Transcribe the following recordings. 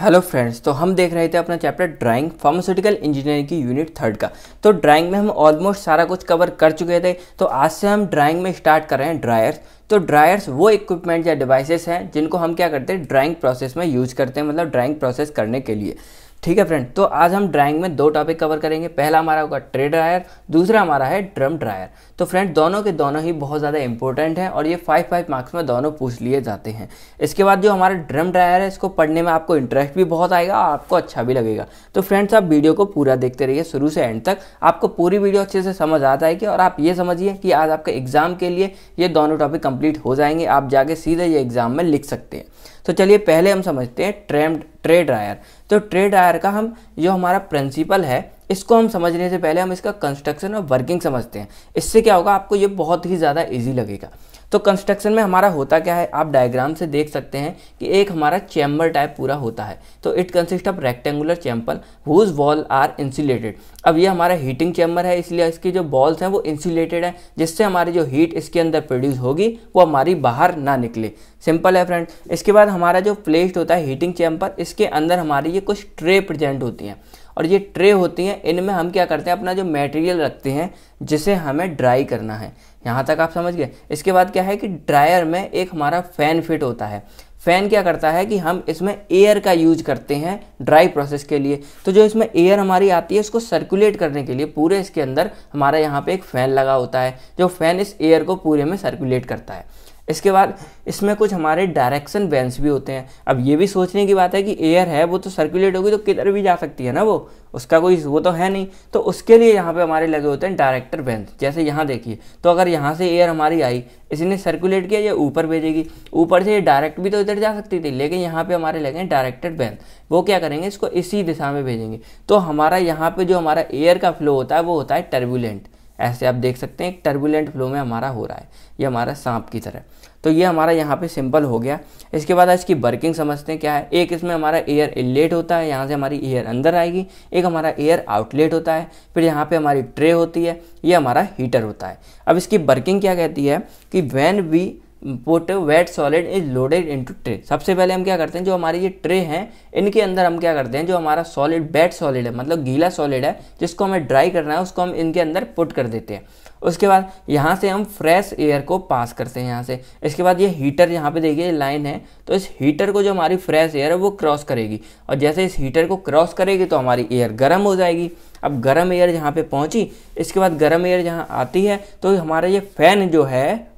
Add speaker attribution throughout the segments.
Speaker 1: hello friends तो हम देख रहे थे अपना चैप्टर ड्राइंग फार्मास्यूटिकल इंजीनियरिंग की यूनिट थर्ड का तो ड्राइंग में हम ऑलमोस्ट सारा कुछ कवर कर चुके थे तो आज से हम ड्राइंग में स्टार्ट कर रहे हैं ड्रायर्स तो ड्रायर्स वो इक्विपमेंट या डिवाइसेस हैं जिनको हम क्या करते हैं ड्राइंग प्रोसेस में यूज करते हैं मतलब ड्राइंग प्रोसेस करने के लिए ठीक है फ्रेंड तो आज हम ड्राइंग में दो टॉपिक कवर करेंगे पहला हमारा होगा ट्रे ड्रायर दूसरा हमारा है ड्रम ड्रायर तो फ्रेंड दोनों के दोनों ही बहुत ज़्यादा इंपॉर्टेंट हैं और ये फाइव फाइव मार्क्स में दोनों पूछ लिए जाते हैं इसके बाद जो हमारा ड्रम ड्रायर है इसको पढ़ने में आपको इंटरेस्ट भी बहुत आएगा और आपको अच्छा भी लगेगा तो फ्रेंड्स आप वीडियो को पूरा देखते रहिए शुरू से एंड तक आपको पूरी वीडियो अच्छे से समझ आ जाएगी और आप ये समझिए कि आज आपके एग्ज़ाम के लिए ये दोनों टॉपिक कंप्लीट हो जाएंगे आप जाके सीधे ये एग्ज़ाम में लिख सकते हैं तो चलिए पहले हम समझते हैं ट्रेम ट्रेड ड्रायर तो ट्रेड ड्रायर का हम जो हमारा प्रिंसिपल है इसको हम समझने से पहले हम इसका कंस्ट्रक्शन और वर्किंग समझते हैं इससे क्या होगा आपको ये बहुत ही ज़्यादा ईजी लगेगा तो कंस्ट्रक्शन में हमारा होता क्या है आप डायग्राम से देख सकते हैं कि एक हमारा चैम्बर टाइप पूरा होता है तो it consist of rectangular chamber whose wall are insulated अब ये हमारा हीटिंग चैम्बर है इसलिए इसकी जो बॉल्स हैं वो इंसुलेटेड हैं जिससे हमारी जो हीट इसके अंदर प्रोड्यूस होगी वो हमारी बाहर ना निकले सिंपल है फ्रेंड इसके बाद हमारा जो प्लेस्ड होता है हीटिंग चैम्पर इसके अंदर हमारी ये कुछ ट्रे प्रजेंट होती हैं और ये ट्रे होती हैं इनमें हम क्या करते हैं अपना जो मटेरियल रखते हैं जिसे हमें ड्राई करना है यहाँ तक आप समझ गए इसके बाद क्या है कि ड्रायर में एक हमारा फ़ैन फिट होता है फ़ैन क्या करता है कि हम इसमें एयर का यूज करते हैं ड्राई प्रोसेस के लिए तो जो इसमें एयर हमारी आती है इसको सर्कुलेट करने के लिए पूरे इसके अंदर हमारा यहाँ पे एक फ़ैन लगा होता है जो फ़ैन इस एयर को पूरे में सर्कुलेट करता है इसके बाद इसमें कुछ हमारे डायरेक्शन वेंस भी होते हैं अब ये भी सोचने की बात है कि एयर है वो तो सर्कुलेट होगी तो किधर भी जा सकती है ना वो उसका कोई वो तो है नहीं तो उसके लिए यहाँ पे हमारे लगे होते हैं डायरेक्टर वेंस जैसे यहाँ देखिए तो अगर यहाँ से एयर हमारी आई इसने सर्कुलेट किया या ऊपर भेजेगी ऊपर से ये डायरेक्ट भी तो इधर जा सकती थी लेकिन यहाँ पर हमारे लगे हैं डायरेक्टर वेंस वो क्या करेंगे इसको इसी दिशा में भेजेंगे तो हमारा यहाँ पर जो हमारा एयर का फ्लो होता है वो होता है टर्बुलेंट ऐसे आप देख सकते हैं एक टर्बुलेंट फ्लो में हमारा हो रहा है ये हमारा सांप की तरह तो ये हमारा यहाँ पे सिंपल हो गया इसके बाद इसकी वर्किंग समझते हैं क्या है एक इसमें हमारा एयर इनलेट होता है यहाँ से हमारी एयर अंदर आएगी एक हमारा एयर आउटलेट होता है फिर यहाँ पे हमारी ट्रे होती है ये हमारा हीटर होता है अब इसकी वर्किंग क्या कहती है कि when we put wet solid is loaded to tray सबसे पहले हम क्या करते हैं जो हमारे ये ट्रे हैं इनके अंदर हम क्या करते हैं जो हमारा सॉलिड वेट सॉलिड है मतलब गीला सॉलिड है जिसको हमें ड्राई करना है उसको हम इनके अंदर पुट कर देते हैं उसके बाद यहाँ से हम फ्रेश एयर को पास करते हैं यहाँ से इसके बाद ये हीटर यहाँ पे देखिए लाइन है तो इस हीटर को जो हमारी फ्रेश एयर है वो क्रॉस करेगी और जैसे इस हीटर को क्रॉस करेगी तो हमारी एयर गर्म हो जाएगी अब गर्म एयर यहाँ पे पहुँची इसके बाद गर्म एयर यहाँ आती है तो हमारा ये फैन जो है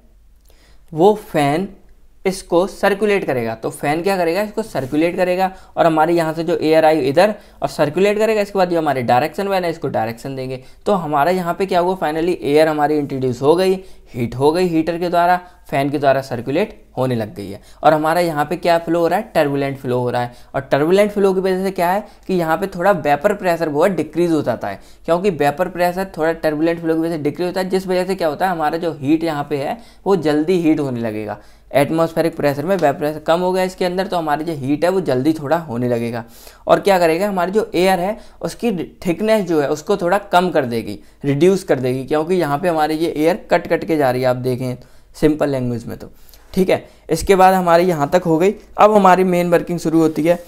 Speaker 1: वो फ़ैन इसको सर्कुलेट करेगा तो फ़ैन क्या करेगा इसको सर्कुलेट करेगा और हमारे यहाँ से जो एयर आई इधर और सर्कुलेट करेगा इसके बाद जो हमारे डायरेक्शन वैन है इसको डायरेक्शन देंगे तो हमारा यहाँ पे क्या हुआ फाइनली एयर हमारी इंट्रोड्यूस हो गई हीट हो गई हीटर के द्वारा फैन के द्वारा सर्कुलेट होने लग गई है और हमारा यहाँ पे क्या फ्लो हो रहा है टर्बुलेंट फ्लो हो रहा है और टर्बुलेंट फ्लो की वजह से क्या है कि यहाँ पे थोड़ा वेपर प्रेशर बहुत डिक्रीज हो जाता है क्योंकि वेपर प्रेशर थोड़ा टर्बुलेंट फ्लो की वजह से डिक्रीज होता है जिस वजह से क्या होता है हमारा जो हीट यहाँ पे है वो जल्दी हीट होने लगेगा एटमोस्फेरिक प्रेशर में वेपर प्रेशर कम हो गया इसके अंदर तो हमारी जो हीट है वो जल्दी थोड़ा होने लगेगा और क्या करेगा हमारी जो एयर है उसकी थिकनेस जो है उसको थोड़ा कम कर देगी रिड्यूस कर देगी क्योंकि यहाँ पे हमारे ये एयर कट कट के जा आ रही है आप देखें सिंपल लैंग्वेज में तो ठीक है इसके बाद हमारी यहाँ तक हो गई अब हमारी मेन वर्किंग शुरू होती है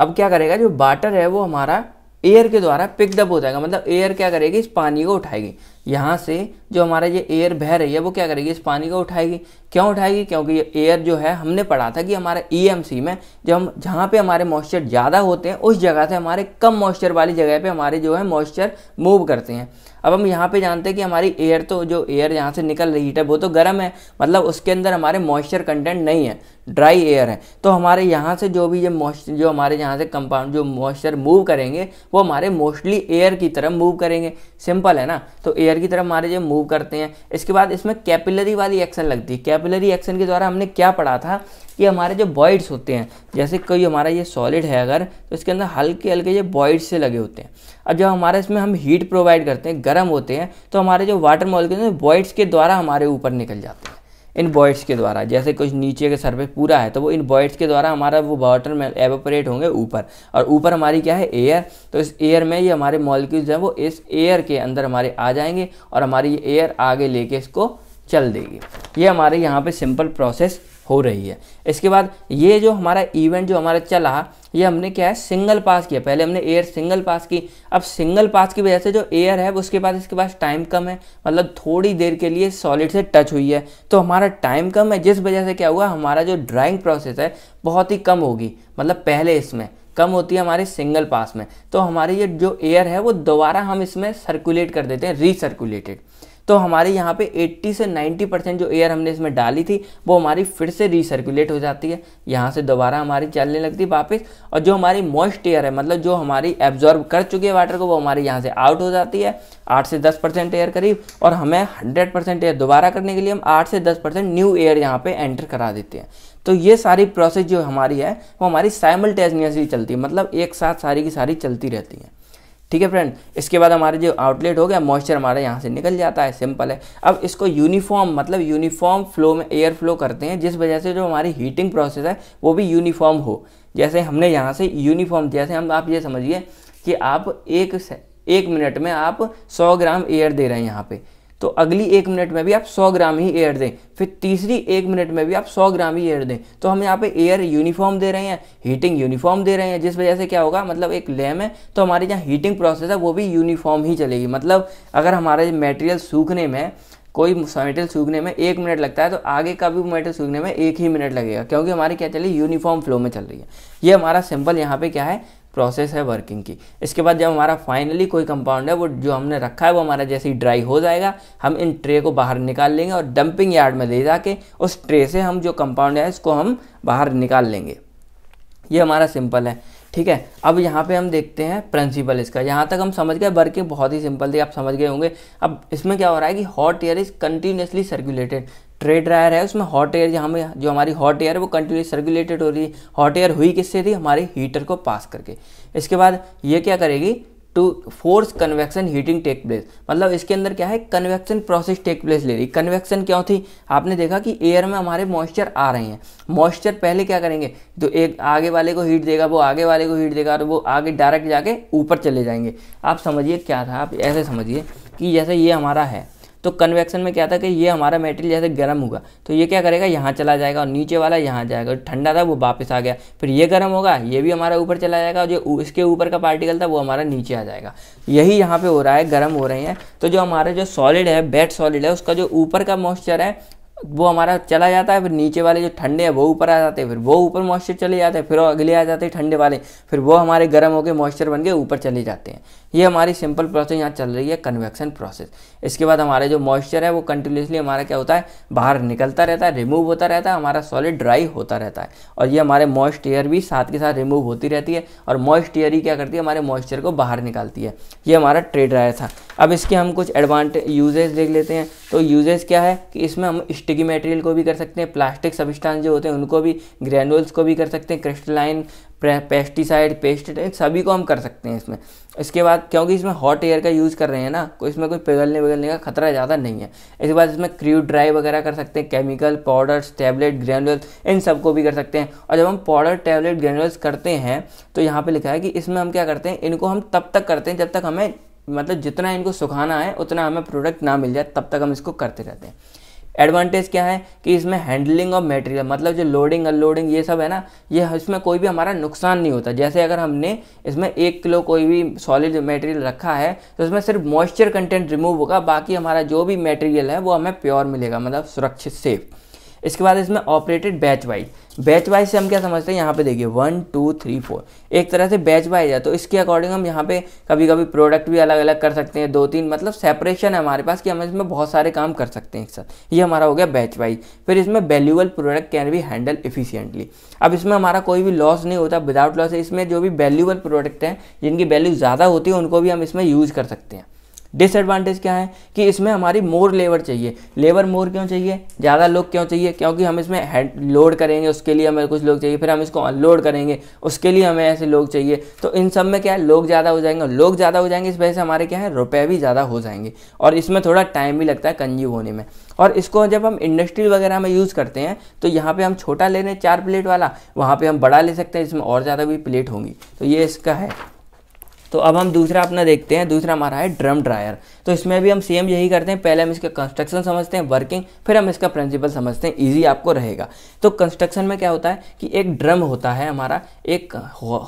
Speaker 1: अब क्या करेगा जो वाटर है वो हमारा एयर के द्वारा पिकडअप हो जाएगा मतलब एयर क्या करेगी इस पानी को उठाएगी यहाँ से जो हमारा ये एयर बह रही है वो क्या करेगी इस पानी को उठाएगी क्यों उठाएगी क्योंकि एयर जो है हमने पढ़ा था कि हमारे ई e में जब हम जहाँ पे हमारे मॉइस्चर ज़्यादा होते हैं उस जगह से हमारे कम मॉइस्चर वाली जगह पे हमारे जो है मॉइस्चर मूव करते हैं अब हम यहाँ पे जानते हैं कि हमारी एयर तो जो एयर यहाँ से निकल रही है वो तो गर्म है मतलब उसके अंदर हमारे मॉइस्चर कंटेंट नहीं है ड्राई एयर है तो हमारे यहाँ से जो भी ये मॉइस्चर जो हमारे यहाँ से कंपाउंड जो मॉइस्चर मूव करेंगे वो हमारे मोस्टली एयर की तरफ मूव करेंगे सिंपल है ना तो एयर की तरफ हमारे जो मूव करते हैं इसके बाद इसमें कैपिलरी वाली एक्शन लगती है कैपिलरी एक्शन के द्वारा हमने क्या पढ़ा था कि हमारे जो बॉइड्स होते हैं जैसे कोई हमारा ये सॉलिड है अगर तो इसके अंदर हल्के हल्के ये बॉइड्स से लगे होते हैं अब जब हमारे इसमें हम हीट प्रोवाइड करते हैं गर्म होते हैं तो हमारे जो वाटर मॉलिक्यूल बॉइड्स के द्वारा हमारे ऊपर निकल जाते हैं इन बॉइड्स के द्वारा जैसे कुछ नीचे के सर्फेस पूरा है तो वो इन बॉइड्स के द्वारा हमारा वो वाटर में एवोपरेट होंगे ऊपर और ऊपर हमारी क्या है एयर तो इस एयर में ये हमारे मॉलिक्यूल्स हैं वो इस एयर के अंदर हमारे आ जाएंगे और हमारी ये एयर आगे लेके इसको चल देगी ये हमारे यहाँ पे सिंपल प्रोसेस हो रही है इसके बाद ये जो हमारा इवेंट जो हमारा चला ये हमने क्या है सिंगल पास किया पहले हमने एयर सिंगल पास की अब सिंगल पास की वजह से जो एयर है उसके बाद इसके पास टाइम कम है मतलब थोड़ी देर के लिए सॉलिड से टच हुई है तो हमारा टाइम कम है जिस वजह से क्या हुआ हमारा जो ड्राइंग प्रोसेस है बहुत ही कम होगी मतलब पहले इसमें कम होती है हमारे सिंगल पास में तो हमारी ये जो एयर है वो दोबारा हम इसमें सर्कुलेट कर देते हैं रीसर्कुलेटेड तो हमारे यहाँ पे 80 से 90 परसेंट जो एयर हमने इसमें डाली थी वो हमारी फिर से रिसर्कुलेट हो जाती है यहाँ से दोबारा हमारी चलने लगती है वापस और जो हमारी मॉइस्ट एयर है मतलब जो हमारी एब्जॉर्ब कर चुकी है वाटर को वो हमारे यहाँ से आउट हो जाती है आठ से दस परसेंट एयर करीब और हमें हंड्रेड परसेंट एयर दोबारा करने के लिए हम आठ से दस परसेंट न्यू एयर यहाँ पे एंटर करा देते हैं तो ये सारी प्रोसेस जो हमारी है वो हमारी साइमल्टेनियसली चलती है मतलब एक साथ सारी की सारी चलती रहती है ठीक है फ्रेंड इसके बाद हमारे जो आउटलेट हो गया मॉइस्चर हमारा यहाँ से निकल जाता है सिंपल है अब इसको यूनिफॉर्म मतलब यूनिफॉर्म फ्लो में एयर फ्लो करते हैं जिस वजह से जो हमारी हीटिंग प्रोसेस है वो भी यूनिफॉर्म हो जैसे हमने यहाँ से यूनिफॉर्म जैसे हम आप ये समझिए कि आप एक एक मिनट में आप 100 ग्राम एयर दे रहे हैं यहाँ पे तो अगली एक मिनट में भी आप 100 ग्राम ही एयर दें फिर तीसरी एक मिनट में भी आप 100 ग्राम ही एयर दें तो हम यहाँ पे एयर यूनिफॉर्म दे रहे हैं हीटिंग यूनिफॉर्म दे रहे हैं जिस वजह से क्या होगा मतलब एक लैम है तो हमारी जहाँ हीटिंग प्रोसेस है वो भी यूनिफॉर्म ही चलेगी मतलब अगर हमारे मेटेरियल सूखने में कोई मेटेरियल सूखने में एक मिनट लगता है तो आगे का भी मेटेरियल सूखने में एक ही मिनट लगेगा क्योंकि हमारी क्या है यूनिफॉर्म फ्लो में चल रही है ये हमारा सिंपल यहाँ पे क्या है प्रोसेस है वर्किंग की इसके बाद जब हमारा फाइनली कोई कंपाउंड है वो जो हमने रखा है वो हमारा जैसे ही ड्राई हो जाएगा हम इन ट्रे को बाहर निकाल लेंगे और डंपिंग यार्ड में ले जाके उस ट्रे से हम जो कंपाउंड है इसको हम बाहर निकाल लेंगे ये हमारा सिंपल है ठीक है अब यहाँ पे हम देखते हैं प्रिंसिपल इसका यहाँ तक हम समझ गए वर्किंग बहुत ही सिंपल थी आप समझ गए होंगे अब इसमें क्या हो रहा है कि hot air is continuously circulated tray dryer है उसमें हॉट एयर जहाँ में जो हमारी हॉट एयर है वो कंटिन्यूस सर्कुलेटेड हो रही है हॉट एयर हुई किससे थी हमारे हीटर को पास करके इसके बाद ये क्या करेगी to force convection heating take place मतलब इसके अंदर क्या है कन्वेक्शन प्रोसेस टेक प्लेस ले रही कन्वेक्शन क्यों थी आपने देखा कि एयर में हमारे मॉइस्चर आ रहे हैं मॉइस्चर पहले क्या करेंगे जो एक आगे वाले को हीट देगा वो आगे वाले को हीट देगा और वो आगे डायरेक्ट जाके ऊपर चले जाएंगे आप समझिए क्या था आप ऐसे समझिए कि जैसे ये हमारा है तो कन्वेक्शन में क्या था कि ये हमारा मेटेरियल जैसे गर्म होगा तो ये क्या करेगा यहाँ चला जाएगा और नीचे वाला यहाँ जाएगा ठंडा था वो वापस आ गया फिर ये गर्म होगा ये भी हमारा ऊपर चला जाएगा और जो इसके ऊपर का पार्टिकल था वो हमारा नीचे आ जाएगा यही यहाँ पर हो रहा है गर्म हो रहे हैं तो जो हमारे जो सॉलिड है बेड सॉलिड है उसका जो ऊपर का मॉइस्चर है वो हमारा चला जाता है फिर नीचे वाले जो ठंडे हैं वो ऊपर आ जाते हैं फिर वो ऊपर मॉइस्चर चले जाते हैं फिर अगले आ जाते हैं ठंडे वाले फिर वो हमारे गर्म होकर मॉइस्चर बन के ऊपर चले जाते हैं ये हमारी सिंपल प्रोसेस यहाँ चल रही है कन्वेक्शन प्रोसेस इसके बाद हमारे जो मॉइस्चर है वो कंटिन्यूसली हमारा क्या होता है बाहर निकलता रहता है रिमूव होता रहता है हमारा सॉलिड ड्राई होता रहता है और ये हमारे मॉइस्ट एयर भी साथ के साथ रिमूव होती रहती है और मॉइस्ट एयर ही क्या करती है हमारे मॉइस्चर को बाहर निकालती है ये हमारा ट्रेड ड्रायर था अब इसके हम कुछ एडवांटेज यूजेज देख लेते हैं तो यूजेज क्या है कि इसमें हम स्टिकी मटेरियल को भी कर सकते हैं प्लास्टिक सबिस्टांस जो होते हैं उनको भी ग्रैनुल्स को भी कर सकते हैं क्रिस्टलाइन पेस्टिसाइड पेस्ट सभी को हम कर सकते हैं इसमें इसके बाद क्योंकि इसमें हॉट एयर का यूज़ कर रहे हैं ना को तो इसमें कोई पिघलने विगलने का खतरा ज़्यादा नहीं है इसके बाद इसमें क्रू ड्राई वगैरह कर सकते हैं केमिकल पाउडर्स टैबलेट ग्रेनुअल्स इन सब को भी कर सकते हैं और जब हम पाउडर टैबलेट ग्रेनुअल्स करते हैं तो यहाँ पर लिखा है कि इसमें हम क्या करते हैं इनको हम तब तक करते हैं जब तक हमें मतलब जितना इनको सुखाना है उतना हमें प्रोडक्ट ना मिल जाए तब तक हम इसको करते रहते हैं एडवांटेज क्या है कि इसमें हैंडलिंग ऑफ मटेरियल मतलब जो लोडिंग अनलोडिंग ये सब है ना ये इसमें कोई भी हमारा नुकसान नहीं होता जैसे अगर हमने इसमें एक किलो कोई भी सॉलिड मटेरियल रखा है तो इसमें सिर्फ मॉइस्चर कंटेंट रिमूव होगा बाकी हमारा जो भी मटेरियल है वो हमें प्योर मिलेगा मतलब सुरक्षित सेफ इसके बाद इसमें operated batch wise batch wise से हम क्या समझते हैं यहाँ पे देखिए वन टू थ्री फोर एक तरह से बैच वाइज है तो इसके अकॉर्डिंग हम यहाँ पे कभी कभी प्रोडक्ट भी अलग अलग कर सकते हैं दो तीन मतलब सेपरेशन है हमारे पास कि हम इसमें बहुत सारे काम कर सकते हैं एक साथ ये हमारा हो गया बैच वाइज फिर इसमें वैल्यूबल प्रोडक्ट कैन भी हैंडल इफिशियंटली अब इसमें हमारा कोई भी लॉस नहीं होता विदाउट लॉस इसमें जो भी वैल्यूबल प्रोडक्ट हैं जिनकी वैल्यू ज़्यादा होती है उनको भी हम इसमें यूज़ कर सकते हैं डिसएडवांटेज क्या है कि इसमें हमारी मोर लेबर चाहिए लेबर मोर क्यों चाहिए ज़्यादा लोग क्यों चाहिए क्योंकि हम इसमें हेड लोड करेंगे उसके लिए हमें कुछ लोग चाहिए फिर हम इसको अनलोड करेंगे उसके लिए हमें ऐसे लोग चाहिए तो इन सब में क्या है लोग ज़्यादा हो जाएंगे लोग ज़्यादा हो जाएंगे इस वजह से हमारे क्या है रुपये भी ज़्यादा हो जाएंगे और इसमें थोड़ा टाइम भी लगता है कंज्यूम होने में और इसको जब हम इंडस्ट्री वगैरह में यूज़ करते हैं तो यहाँ पे हम छोटा ले रहे हैं चार प्लेट वाला वहाँ पे हम बड़ा ले सकते हैं इसमें और ज़्यादा भी प्लेट होंगी तो ये इसका है तो अब हम दूसरा अपना देखते हैं दूसरा हमारा है ड्रम ड्रायर तो इसमें भी हम सेम यही करते हैं पहले हम इसका कंस्ट्रक्शन समझते हैं वर्किंग फिर हम इसका प्रिंसिपल समझते हैं ईजी आपको रहेगा तो कंस्ट्रक्शन में क्या होता है कि एक ड्रम होता है हमारा एक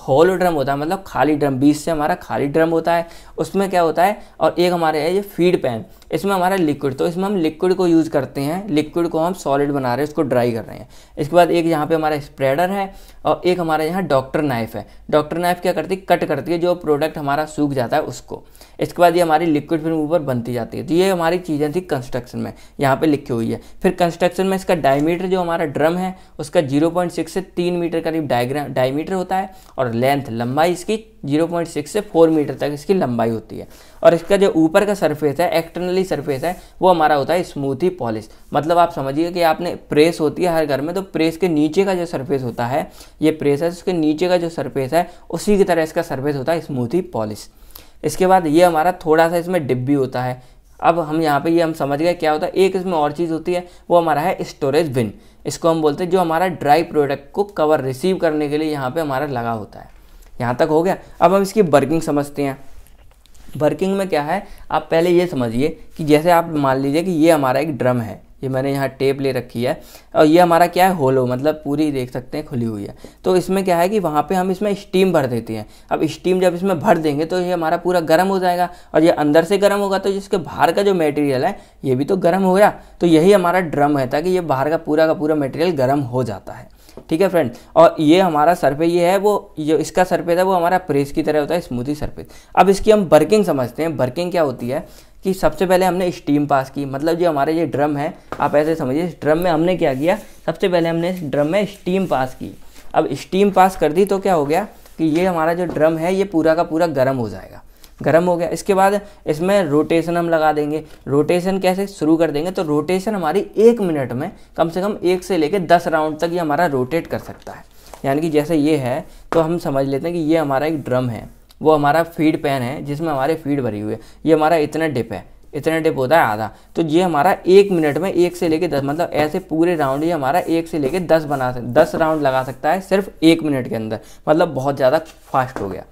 Speaker 1: होल ड्रम होता है मतलब खाली ड्रम बीस से हमारा खाली ड्रम होता है उसमें क्या होता है और एक हमारे है ये फीड पैन इसमें हमारा लिक्विड तो इसमें हम लिक्विड को यूज़ करते हैं लिक्विड को हम सॉलिड बना रहे हैं उसको ड्राई कर रहे हैं इसके बाद एक यहाँ पे हमारा स्प्रेडर है और एक हमारे यहाँ डॉक्टर नाइफ है डॉक्टर नाइफ क्या करती है कट करती है जो प्रोडक्ट हमारा सूख जाता है उसको इसके बाद ये हमारी लिक्विड फिल्म ऊपर बनती जाती है तो ये हमारी चीज़ें थी कंस्ट्रक्शन में यहाँ पे लिखी हुई है फिर कंस्ट्रक्शन में इसका डायमीटर जो हमारा ड्रम है उसका 0.6 से 3 मीटर करीब डायग्राम डायमीटर होता है और लेंथ लंबाई इसकी 0.6 से 4 मीटर तक इसकी लंबाई होती है और इसका जो ऊपर का सरफेस है एक्सटर्नली सरफेस है वो हमारा होता है स्मूथी पॉलिश मतलब आप समझिए कि आपने प्रेस होती है हर घर में तो प्रेस के नीचे का जो सरफेस होता है ये प्रेस है उसके नीचे का जो सरफेस है उसी की तरह इसका सरफेस होता है स्मूथी पॉलिश इसके बाद ये हमारा थोड़ा सा इसमें डिप भी होता है अब हम यहाँ पे ये हम समझ गए क्या होता है एक इसमें और चीज़ होती है वो हमारा है स्टोरेज बिन इसको हम बोलते हैं जो हमारा ड्राई प्रोडक्ट को कवर रिसीव करने के लिए यहाँ पे हमारा लगा होता है यहाँ तक हो गया अब हम इसकी वर्किंग समझते हैं वर्किंग में क्या है आप पहले ये समझिए कि जैसे आप मान लीजिए कि ये हमारा एक ड्रम है ये मैंने यहाँ टेप ले रखी है और ये हमारा क्या है होलो मतलब पूरी देख सकते हैं खुली हुई है तो इसमें क्या है कि वहाँ पे हम इसमें स्टीम भर देते हैं अब स्टीम जब इसमें भर देंगे तो ये हमारा पूरा गर्म हो जाएगा और ये अंदर से गर्म होगा तो जिसके बाहर का जो मटेरियल है ये भी तो गर्म हो गया तो यही हमारा ड्रम है ताकि ये बाहर का पूरा का पूरा मटेरियल गर्म हो जाता है ठीक है फ्रेंड और ये हमारा सरपे ये है वो जो इसका सरफेस है वो हमारा प्रेस की तरह होता है स्मूथी सरफेस अब इसकी हम बर्किंग समझते हैं बर्किंग क्या होती है कि सबसे पहले हमने स्टीम पास की मतलब जो हमारे ये ड्रम है आप ऐसे समझिए इस ड्रम में हमने क्या किया सबसे पहले हमने इस ड्रम में स्टीम पास की अब स्टीम पास कर दी तो क्या हो गया कि ये हमारा जो ड्रम है ये पूरा का पूरा गर्म हो जाएगा गर्म हो गया इसके बाद इसमें रोटेशन हम लगा देंगे रोटेशन कैसे शुरू कर देंगे तो रोटेशन हमारी एक मिनट में कम से कम एक से लेकर दस राउंड तक ये हमारा रोटेट कर सकता है यानी कि जैसे ये है तो हम समझ लेते हैं कि ये हमारा एक ड्रम है वो हमारा फीड पैन है जिसमें हमारे फीड भरी हुई है ये हमारा इतना डिप है इतना डिप होता है आधा तो ये हमारा एक मिनट में एक से लेके दस मतलब ऐसे पूरे राउंड ये हमारा एक से लेके दस बना सकता दस राउंड लगा सकता है सिर्फ एक मिनट के अंदर मतलब बहुत ज़्यादा फास्ट हो गया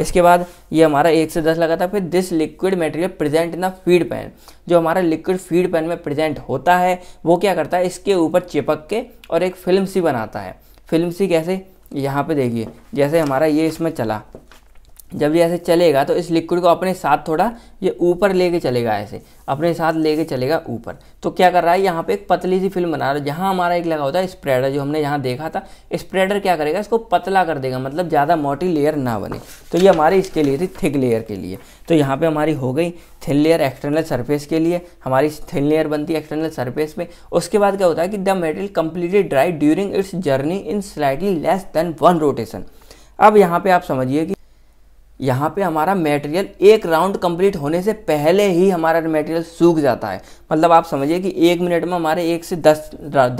Speaker 1: इसके बाद ये हमारा एक से दस लगा था फिर this liquid material present in the feed pan जो हमारा लिक्विड फीड पैन में प्रेजेंट होता है वो क्या करता है इसके ऊपर चिपक के और एक फिल्म सी बनाता है फिल्म सी कैसे यहाँ पे देखिए जैसे हमारा ये इसमें चला जब ये ऐसे चलेगा तो इस लिक्विड को अपने साथ थोड़ा ये ऊपर लेके चलेगा ऐसे अपने साथ लेके चलेगा ऊपर तो क्या कर रहा है यहाँ पे एक पतली सी फिल्म बना रहा है जहाँ हमारा एक लगा होता है स्प्रेडर जो हमने यहाँ देखा था स्प्रेडर क्या करेगा इसको पतला कर देगा मतलब ज़्यादा मोटी लेयर ना बने तो ये हमारे इसके लिए थी थिक लेयर के लिए तो यहाँ पर हमारी हो गई थिन लेयर एक्सटर्नल सर्फेस के लिए हमारी थिन लेयर बनती है एक्सटर्नल सर्फेस में उसके बाद क्या होता है कि the material completely dry during its journey in slightly less than one rotation अब यहाँ पर आप समझिए कि यहाँ पे हमारा मटेरियल एक राउंड कंप्लीट होने से पहले ही हमारा मटेरियल सूख जाता है मतलब आप समझिए कि एक मिनट में हमारे एक से दस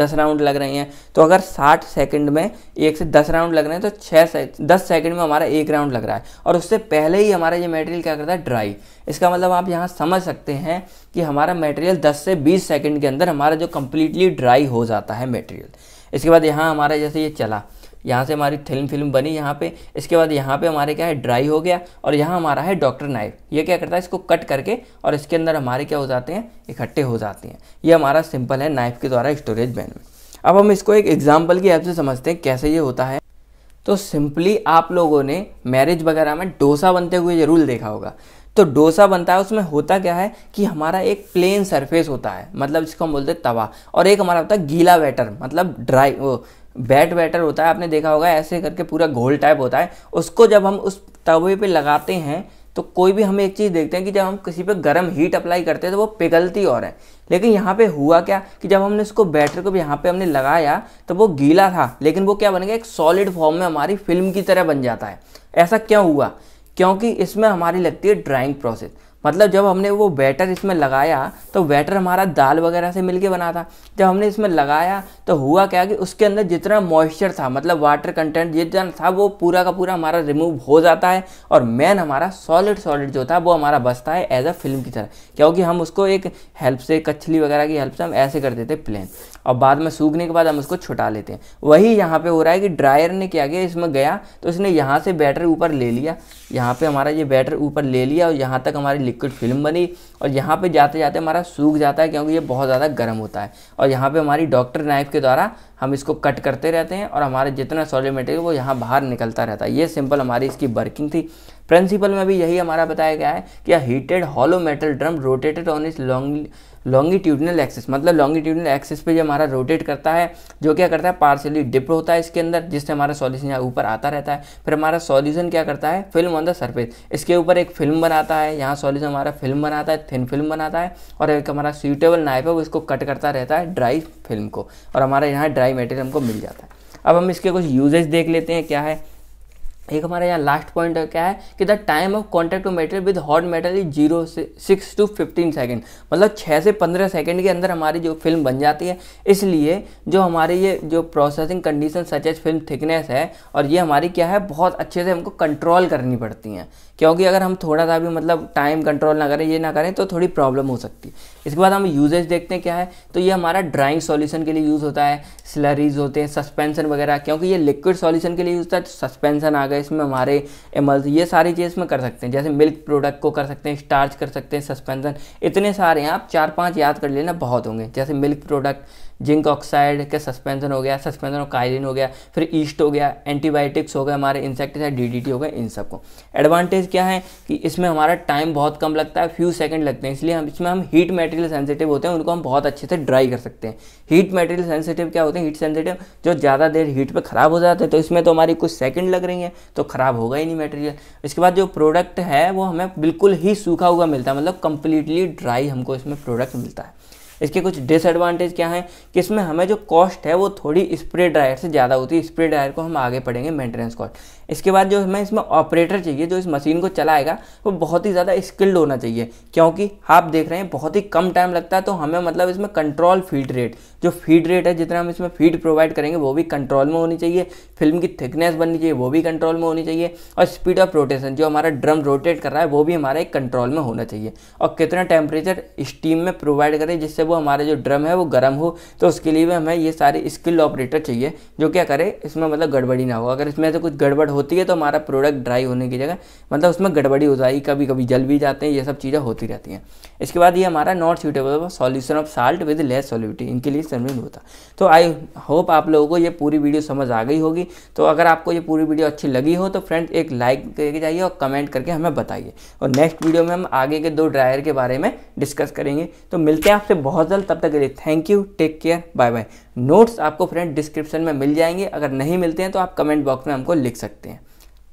Speaker 1: दस राउंड लग रहे हैं तो अगर साठ सेकंड में एक से दस राउंड लग रहे हैं तो छः से दस सेकंड में हमारा एक राउंड लग रहा है और उससे पहले ही हमारा ये मटेरियल क्या करता है ड्राई इसका मतलब आप यहाँ समझ सकते हैं कि हमारा मटेरियल दस से बीस सेकेंड के अंदर हमारा जो कम्प्लीटली ड्राई हो जाता है मटेरियल इसके बाद यहाँ हमारा जैसे ये चला यहाँ से हमारी थिल्म फिल्म बनी यहाँ पे इसके बाद यहाँ पे हमारे क्या है ड्राई हो गया और यहाँ हमारा है डॉक्टर नाइफ ये क्या करता है इसको कट करके और इसके अंदर हमारे क्या हो जाते हैं इकट्ठे हो जाते हैं ये हमारा सिंपल है नाइफ के द्वारा स्टोरेज बैन में अब हम इसको एक एग्जाम्पल की ऐप से समझते हैं कैसे ये होता है तो सिंपली आप लोगों ने मैरिज वगैरह में डोसा बनते हुए जरूर देखा होगा तो डोसा बनता है उसमें होता क्या है कि हमारा एक प्लेन सरफेस होता है मतलब जिसको हम बोलते हैं तवा और एक हमारा होता है गीला बैटर मतलब ड्राई वो बैट बैटर होता है आपने देखा होगा ऐसे करके पूरा गोल टाइप होता है उसको जब हम उस तवे पे लगाते हैं तो कोई भी हम एक चीज़ देखते हैं कि जब हम किसी पे गर्म हीट अप्लाई करते हैं तो वो पिघलती और है लेकिन यहाँ पे हुआ क्या कि जब हमने उसको बैटर को भी यहाँ पे हमने लगाया तो वो गीला था लेकिन वो क्या बन गया एक सॉलिड फॉर्म में हमारी फिल्म की तरह बन जाता है ऐसा क्यों हुआ क्योंकि इसमें हमारी लगती है ड्राइंग प्रोसेस मतलब जब हमने वो बैटर इसमें लगाया तो बैटर हमारा दाल वगैरह से मिलके बना था जब हमने इसमें लगाया तो हुआ क्या कि उसके अंदर जितना मॉइस्चर था मतलब वाटर कंटेंट जितना था वो पूरा का पूरा हमारा रिमूव हो जाता है और मेन हमारा सॉलिड सॉलिड जो था वो हमारा बसता है एज अ फिल्म की तरह क्योंकि हम उसको एक हेल्प से कछली वगैरह की हेल्प से हम ऐसे कर देते प्लेन और बाद में सूखने के बाद हम उसको छुटा लेते हैं वही यहाँ पे हो रहा है कि ड्रायर ने क्या किया इसमें गया तो इसने यहाँ से बैटर ऊपर ले लिया यहाँ पे हमारा ये बैटर ऊपर ले लिया और यहाँ तक हमारी लिक्विड फिल्म बनी और यहाँ पे जाते जाते हमारा सूख जाता है क्योंकि ये बहुत ज़्यादा गर्म होता है और यहाँ पे हमारी डॉक्टर नाइफ के द्वारा हम इसको कट करते रहते हैं और हमारा जितना सॉलिड मटेरियल वो यहाँ बाहर निकलता रहता है ये सिंपल हमारी इसकी वर्किंग थी प्रिंसिपल में भी यही हमारा बताया गया है कि heated hollow metal drum rotated on इस लॉन्ग लॉन्गिट्यूडनल एक्सिस मतलब लॉन्गिट्यूडनल एक्सिस पे जो हमारा रोटेट करता है जो क्या करता है पार्शली डिप होता है इसके अंदर जिससे हमारा सॉल्यूशन यहाँ ऊपर आता रहता है फिर हमारा सॉल्यूशन क्या करता है फिल्म ऑन द सर्फेस इसके ऊपर एक फिल्म बनाता है यहाँ सॉल्यूशन हमारा फिल्म बनाता है थिन फिल्म बनाता है और एक हमारा सूटेबल नाइफ है वो इसको कट करता रहता है ड्राई फिल्म को और हमारा यहाँ ड्राई बाई मटेरियल हमको मिल जाता है अब हम इसके कुछ यूजेज देख लेते हैं क्या है एक हमारे यहाँ लास्ट पॉइंट क्या है कि the time of contact to material with hot metal is zero से सिक्स टू फिफ्टीन सेकेंड मतलब छः से पंद्रह सेकेंड के अंदर हमारी जो फिल्म बन जाती है इसलिए जो हमारी ये जो processing condition such as film thickness है और ये हमारी क्या है बहुत अच्छे से हमको कंट्रोल करनी पड़ती हैं क्योंकि अगर हम थोड़ा सा भी मतलब टाइम कंट्रोल ना करें ये ना करें तो थोड़ी प्रॉब्लम हो सकती है इसके बाद हम यूजेज देखते हैं क्या है तो ये हमारा ड्राइंग सॉल्यूशन के लिए यूज़ होता है स्लरीज होते हैं सस्पेंसन वगैरह क्योंकि ये लिक्विड सॉल्यूशन के लिए यूज़ होता है तो सस्पेंसन आ गए इसमें हमारे एमल्स ये सारी चीज़ इसमें कर सकते हैं जैसे मिल्क प्रोडक्ट को कर सकते हैं स्टार्च कर सकते हैं सस्पेंसन इतने सारे हैं आप चार पाँच याद कर लेना बहुत होंगे जैसे मिल्क प्रोडक्ट जिंक ऑक्साइड का सस्पेंशन हो गया सस्पेंशन और कायलिन हो गया फिर ईस्ट हो गया एंटीबायोटिक्स हो गए हमारे इंसेक्टिसाइड डी हो गए इन सबको एडवांटेज क्या है कि इसमें हमारा टाइम बहुत कम लगता है फ्यू सेकेंड लगते हैं इसलिए हम इसमें हम हीट मेटेरियल सेंसिटिव होते हैं उनको हम बहुत अच्छे से ड्राई कर सकते हैं हीट मेटेरियल सेंसिटिव क्या होते हैं हीट सेंसिटिव जो ज़्यादा देर हीट पर ख़राब हो जाते हैं तो इसमें तो हमारी कुछ सेकेंड लग रही है तो ख़राब होगा ही नहीं मेटेरियल इसके बाद जो प्रोडक्ट है वो हमें बिल्कुल ही सूखा हुआ मिलता है मतलब कंप्लीटली ड्राई हमको इसमें प्रोडक्ट मिलता है इसके कुछ डिसएडवांटेज क्या हैं कि इसमें हमें जो कॉस्ट है वो थोड़ी स्प्रे ड्रायर से ज़्यादा होती है स्प्रे ड्रायर को हम आगे पढ़ेंगे मेंटेनेंस कॉस्ट इसके बाद जो हमें इसमें ऑपरेटर चाहिए जो इस मशीन को चलाएगा वो बहुत ही ज़्यादा स्किल्ड होना चाहिए क्योंकि आप देख रहे हैं बहुत ही कम टाइम लगता है तो हमें मतलब इसमें कंट्रोल फीड रेट जो फीड रेट है जितना हम इसमें फीड प्रोवाइड करेंगे वो भी कंट्रोल में होनी चाहिए फिल्म की थिकनेस बननी चाहिए वो भी कंट्रोल में होनी चाहिए और स्पीड ऑफ रोटेशन जो हमारा ड्रम रोटेट कर रहा है वो भी हमारा एक कंट्रोल में होना चाहिए और कितना टेम्परेचर स्टीम में प्रोवाइड करें जिससे वो हमारा जो ड्रम है वो गर्म हो तो उसके लिए भी हमें ये सारे स्किल्ड ऑपरेटर चाहिए जो क्या करे इसमें मतलब गड़बड़ी ना हो अगर इसमें से कुछ गड़बड़ हो होती है तो हमारा प्रोडक्ट ड्राई होने की जगह मतलब उसमें गड़बड़ी हो जाएगी कभी कभी जल भी जाते हैं ये सब चीज़ें होती रहती हैं इसके बाद ये हमारा not suitable solution of salt with less solute इनके लिए समिट होता तो आई होप आप लोगों को ये पूरी वीडियो समझ आ गई होगी तो अगर आपको ये पूरी वीडियो अच्छी लगी हो तो फ्रेंड एक लाइक करके जाइए और कमेंट करके हमें बताइए और नेक्स्ट वीडियो में हम आगे के दो ड्रायर के बारे में डिस्कस करेंगे तो मिलते हैं आपसे बहुत जल्द तब तक के लिए thank you take care bye bye notes आपको फ्रेंड डिस्क्रिप्शन में मिल जाएंगे अगर नहीं मिलते हैं तो आप कमेंट बॉक्स में हमको लिख सकते हैं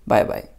Speaker 1: बाय बाय